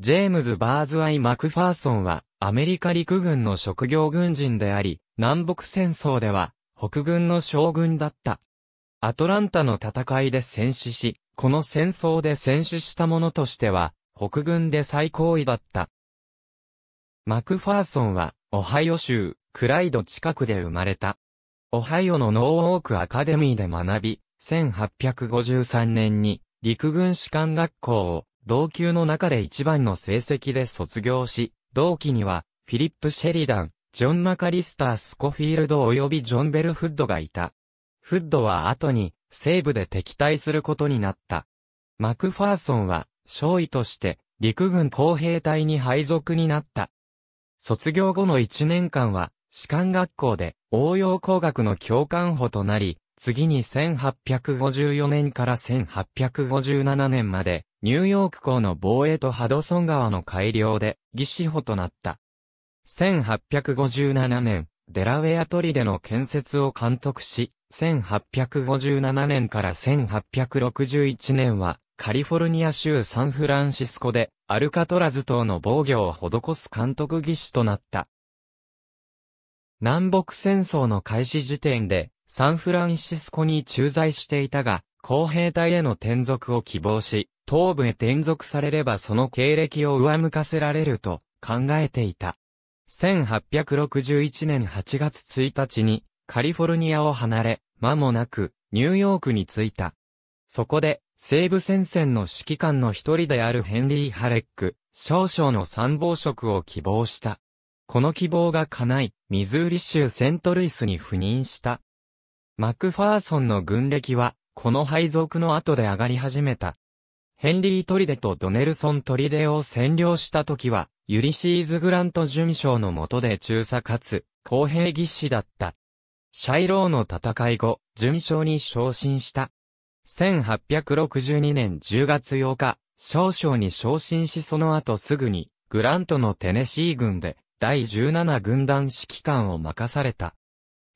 ジェームズ・バーズアイ・マクファーソンは、アメリカ陸軍の職業軍人であり、南北戦争では、北軍の将軍だった。アトランタの戦いで戦死し、この戦争で戦死した者としては、北軍で最高位だった。マクファーソンは、オハイオ州、クライド近くで生まれた。オハイオのノーウォークアカデミーで学び、1853年に陸軍士官学校を同級の中で一番の成績で卒業し、同期には、フィリップ・シェリダン、ジョン・マカリスター・スコフィールド及びジョン・ベル・フッドがいた。フッドは後に、西部で敵対することになった。マクファーソンは、少尉として、陸軍工兵隊に配属になった。卒業後の1年間は、士官学校で応用工学の教官補となり、次に1854年から1857年までニューヨーク港の防衛とハドソン川の改良で、義士補となった。1857年、デラウェアトリでの建設を監督し、1857年から1861年は、カリフォルニア州サンフランシスコで、アルカトラズ島の防御を施す監督技師となった。南北戦争の開始時点で、サンフランシスコに駐在していたが、公兵隊への転属を希望し、東部へ転属されればその経歴を上向かせられると考えていた。1861年8月1日にカリフォルニアを離れ、間もなくニューヨークに着いた。そこで西部戦線の指揮官の一人であるヘンリー・ハレック、少々の参謀職を希望した。この希望が叶い、ミズーリ州セントルイスに赴任した。マクファーソンの軍歴は、この配属の後で上がり始めた。ヘンリー・トリデとドネルソン・トリデを占領した時は、ユリシーズ・グラント巡将の下で中佐かつ、公平義士だった。シャイローの戦い後、巡将に昇進した。1862年10月8日、少将に昇進しその後すぐに、グラントのテネシー軍で、第17軍団指揮官を任された。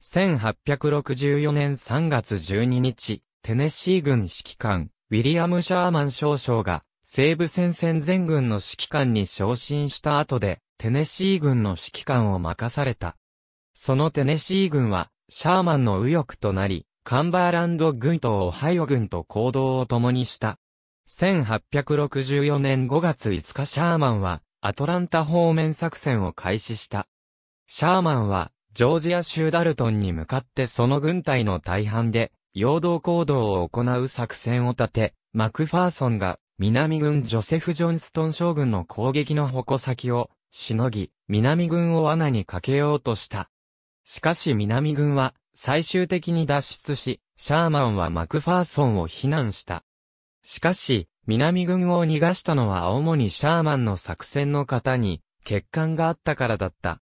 1864年3月12日、テネシー軍指揮官、ウィリアム・シャーマン少将が、西部戦線全軍の指揮官に昇進した後で、テネシー軍の指揮官を任された。そのテネシー軍は、シャーマンの右翼となり、カンバーランド軍とオハイオ軍と行動を共にした。1864年5月5日シャーマンは、アトランタ方面作戦を開始した。シャーマンは、ジョージア州ダルトンに向かってその軍隊の大半で、陽動行動を行う作戦を立て、マクファーソンが南軍ジョセフ・ジョンストン将軍の攻撃の矛先をしのぎ、南軍を罠にかけようとした。しかし南軍は最終的に脱出し、シャーマンはマクファーソンを非難した。しかし、南軍を逃がしたのは主にシャーマンの作戦の方に欠陥があったからだった。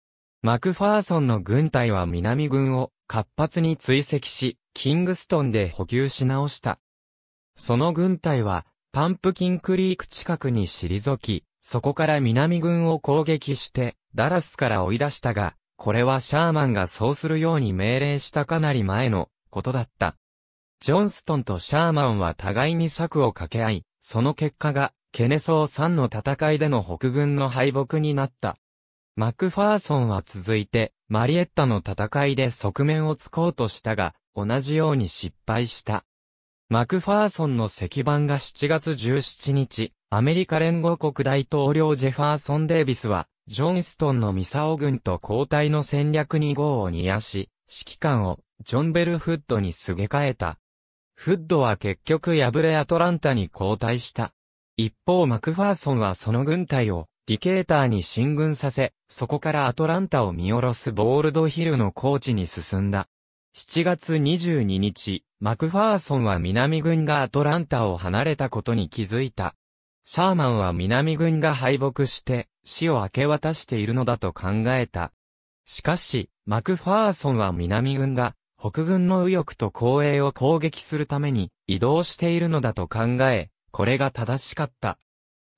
マクファーソンの軍隊は南軍を活発に追跡し、キングストンで補給し直した。その軍隊は、パンプキンクリーク近くに退き、そこから南軍を攻撃して、ダラスから追い出したが、これはシャーマンがそうするように命令したかなり前のことだった。ジョンストンとシャーマンは互いに策を掛け合い、その結果が、ケネソーんの戦いでの北軍の敗北になった。マクファーソンは続いて、マリエッタの戦いで側面を突こうとしたが、同じように失敗した。マクファーソンの石板が7月17日、アメリカ連合国大統領ジェファーソン・デイビスは、ジョンストンのミサオ軍と交代の戦略2号を煮やし、指揮官をジョン・ベル・フッドにすげ替えた。フッドは結局敗れアトランタに交代した。一方マクファーソンはその軍隊をディケーターに進軍させ、そこからアトランタを見下ろすボールドヒルの高地に進んだ。7月22日、マクファーソンは南軍がアトランタを離れたことに気づいた。シャーマンは南軍が敗北して死を明け渡しているのだと考えた。しかし、マクファーソンは南軍が北軍の右翼と後衛を攻撃するために移動しているのだと考え、これが正しかった。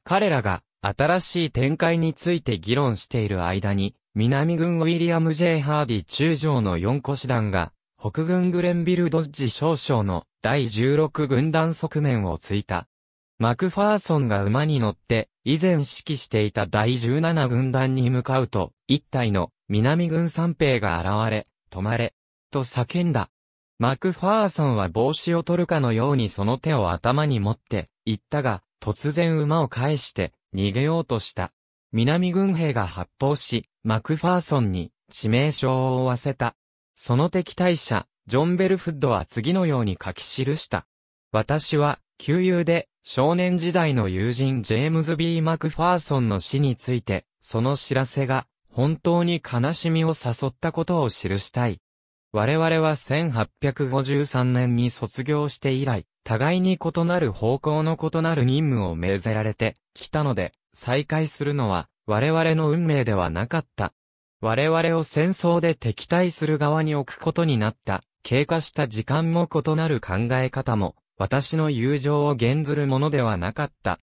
彼らが新しい展開について議論している間に、南軍ウィリアム・ J・ ハーディ中将の4個師団が、北軍グレンビル・ドッジ少将の第16軍団側面をついた。マクファーソンが馬に乗って、以前指揮していた第17軍団に向かうと、一体の南軍三兵が現れ、止まれ、と叫んだ。マクファーソンは帽子を取るかのようにその手を頭に持って、言ったが、突然馬を返して、逃げようとした。南軍兵が発砲し、マクファーソンに致命傷を負わせた。その敵対者、ジョン・ベルフッドは次のように書き記した。私は、旧友で、少年時代の友人ジェームズ・ B・ マクファーソンの死について、その知らせが、本当に悲しみを誘ったことを記したい。我々は1853年に卒業して以来、互いに異なる方向の異なる任務を命ぜられてきたので、再会するのは我々の運命ではなかった。我々を戦争で敵対する側に置くことになった、経過した時間も異なる考え方も、私の友情を減ずるものではなかった。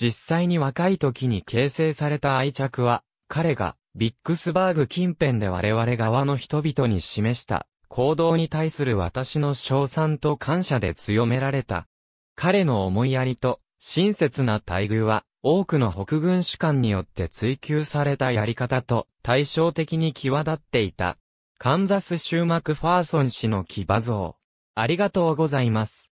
実際に若い時に形成された愛着は、彼がビックスバーグ近辺で我々側の人々に示した行動に対する私の称賛と感謝で強められた。彼の思いやりと親切な待遇は多くの北軍主官によって追求されたやり方と対照的に際立っていた。カンザス州マクファーソン氏の騎馬像。ありがとうございます。